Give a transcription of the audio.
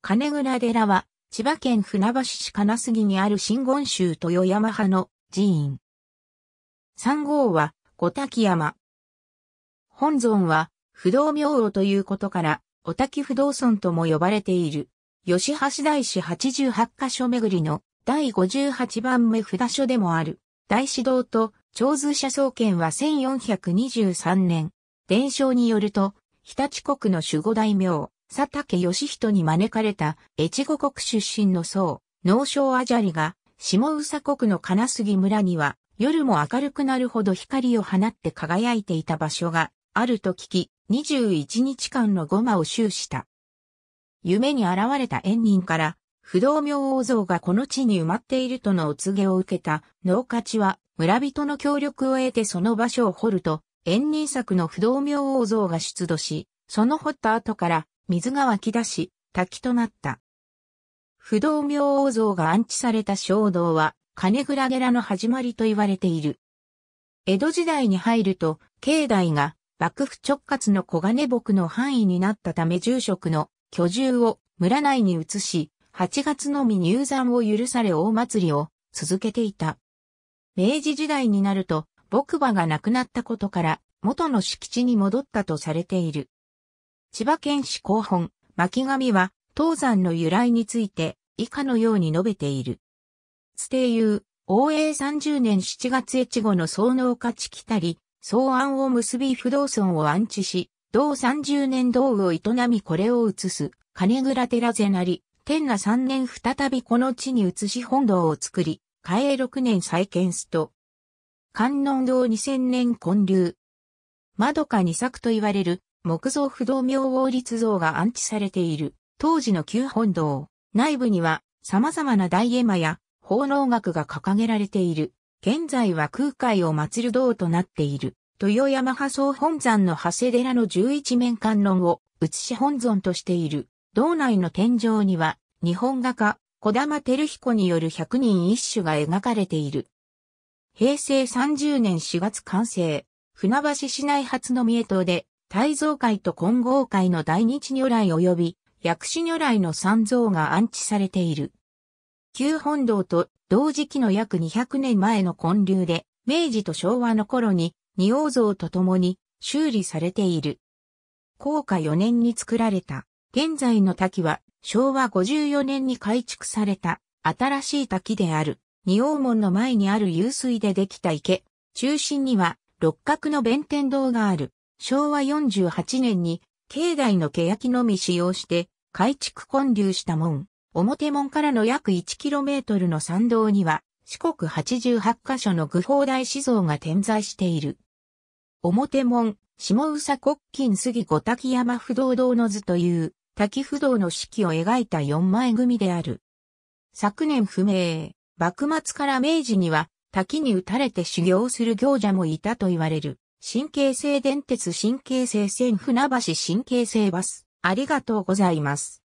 金倉寺は、千葉県船橋市金杉にある真言宗豊山派の寺院。三号は、五滝山。本尊は、不動明王ということから、御滝不動尊とも呼ばれている。吉橋大師88箇所巡りの第58番目札所でもある。大師堂と、長寿社総研は1423年。伝承によると、日立国の守護大名。佐竹義人に招かれた越後国出身の僧、農商あじゃりが、下宇佐国の金杉村には、夜も明るくなるほど光を放って輝いていた場所があると聞き、21日間の護摩を終した。夢に現れた縁人から、不動明王像がこの地に埋まっているとのお告げを受けた農家地は、村人の協力を得てその場所を掘ると、縁人作の不動明王像が出土し、その掘った後から水が湧き出し、滝となった。不動明王像が安置された衝動は、金倉寺の始まりと言われている。江戸時代に入ると、境内が幕府直轄の小金牧の範囲になったため住職の居住を村内に移し、8月のみ入山を許され大祭りを続けていた。明治時代になると、牧場がなくなったことから、元の敷地に戻ったとされている。千葉県市広本、巻紙は、東山の由来について、以下のように述べている。捨てイう、大応三30年7月越後の総農家地来たり、草案を結び不動村を安置し、同30年道具を営みこれを移す、金倉寺瀬なり、天が3年再びこの地に移し本堂を作り、嘉永6年再建すと、観音堂2000年建立。窓か二作と言われる木造不動明王立像が安置されている当時の旧本堂。内部には様々な大絵馬や奉納額が掲げられている。現在は空海を祀る堂となっている。豊山派総本山の長谷寺の十一面観音を写し本尊としている。堂内の天井には日本画家小玉照彦による百人一首が描かれている。平成30年4月完成。船橋市内初の三重島で大蔵会と混合会の大日如来及び薬師如来の三像が安置されている。旧本堂と同時期の約200年前の建立で、明治と昭和の頃に仁王像と共に修理されている。高架4年に作られた、現在の滝は昭和54年に改築された新しい滝である。仁王門の前にある湧水でできた池、中心には六角の弁天堂がある。昭和48年に境内の欅のみ使用して改築建立した門、表門からの約 1km の参道には四国88カ所の具宝大志像が点在している。表門、下宇佐国金杉五滝山不動堂の図という滝不動の四季を描いた四枚組である。昨年不明、幕末から明治には滝に打たれて修行する行者もいたと言われる。神経性電鉄神経性線船橋神経性バス。ありがとうございます。